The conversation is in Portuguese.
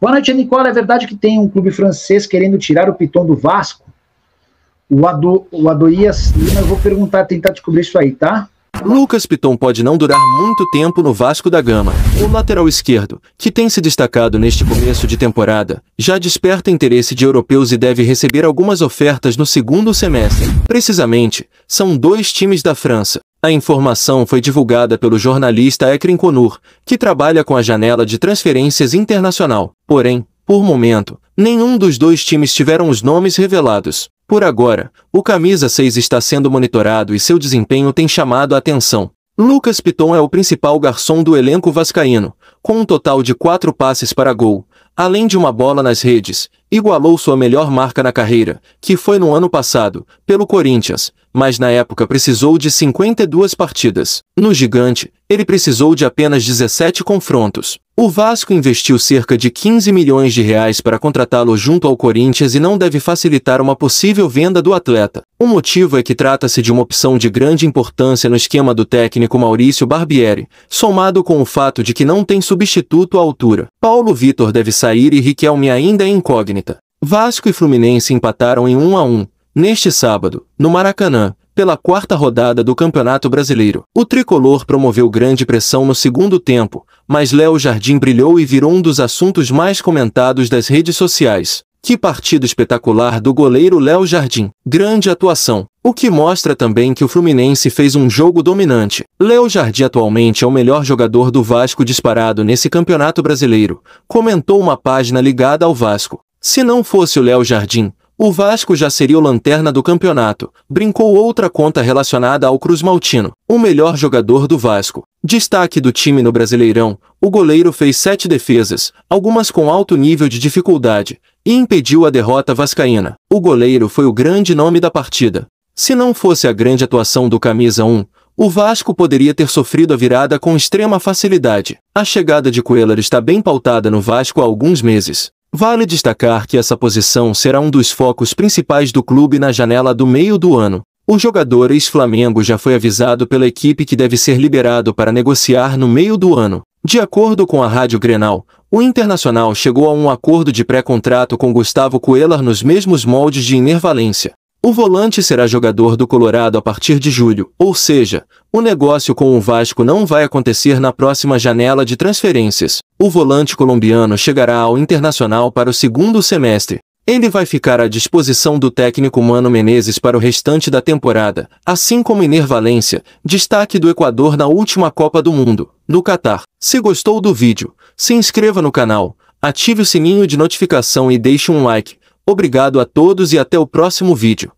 Boa noite, Nicola. É verdade que tem um clube francês querendo tirar o Piton do Vasco? O, Ado, o Adoias Lima, eu vou perguntar, tentar descobrir isso aí, tá? Lucas Piton pode não durar muito tempo no Vasco da Gama. O lateral esquerdo, que tem se destacado neste começo de temporada, já desperta interesse de europeus e deve receber algumas ofertas no segundo semestre. Precisamente, são dois times da França. A informação foi divulgada pelo jornalista Ekren Konur, que trabalha com a janela de transferências internacional. Porém, por momento, nenhum dos dois times tiveram os nomes revelados. Por agora, o camisa 6 está sendo monitorado e seu desempenho tem chamado a atenção. Lucas Piton é o principal garçom do elenco vascaíno, com um total de quatro passes para gol, além de uma bola nas redes, igualou sua melhor marca na carreira, que foi no ano passado, pelo Corinthians, mas na época precisou de 52 partidas. No gigante, ele precisou de apenas 17 confrontos. O Vasco investiu cerca de 15 milhões de reais para contratá-lo junto ao Corinthians e não deve facilitar uma possível venda do atleta. O motivo é que trata-se de uma opção de grande importância no esquema do técnico Maurício Barbieri, somado com o fato de que não tem substituto à altura. Paulo Vitor deve sair e Riquelme ainda é incógnita. Vasco e Fluminense empataram em 1 a 1, neste sábado, no Maracanã, pela quarta rodada do Campeonato Brasileiro. O tricolor promoveu grande pressão no segundo tempo, mas Léo Jardim brilhou e virou um dos assuntos mais comentados das redes sociais. Que partido espetacular do goleiro Léo Jardim. Grande atuação. O que mostra também que o Fluminense fez um jogo dominante. Léo Jardim atualmente é o melhor jogador do Vasco disparado nesse campeonato brasileiro, comentou uma página ligada ao Vasco. Se não fosse o Léo Jardim, o Vasco já seria o lanterna do campeonato, brincou outra conta relacionada ao Cruz Maltino, o melhor jogador do Vasco. Destaque do time no Brasileirão, o goleiro fez sete defesas, algumas com alto nível de dificuldade, e impediu a derrota vascaína. O goleiro foi o grande nome da partida. Se não fosse a grande atuação do camisa 1, o Vasco poderia ter sofrido a virada com extrema facilidade. A chegada de Coelho está bem pautada no Vasco há alguns meses. Vale destacar que essa posição será um dos focos principais do clube na janela do meio do ano. O jogador ex-Flamengo já foi avisado pela equipe que deve ser liberado para negociar no meio do ano. De acordo com a Rádio Grenal, o Internacional chegou a um acordo de pré-contrato com Gustavo Coelar nos mesmos moldes de Inervalência. O volante será jogador do Colorado a partir de julho, ou seja, o negócio com o Vasco não vai acontecer na próxima janela de transferências. O volante colombiano chegará ao Internacional para o segundo semestre. Ele vai ficar à disposição do técnico Mano Menezes para o restante da temporada, assim como Iner Valência, destaque do Equador na última Copa do Mundo, no Catar. Se gostou do vídeo, se inscreva no canal, ative o sininho de notificação e deixe um like. Obrigado a todos e até o próximo vídeo.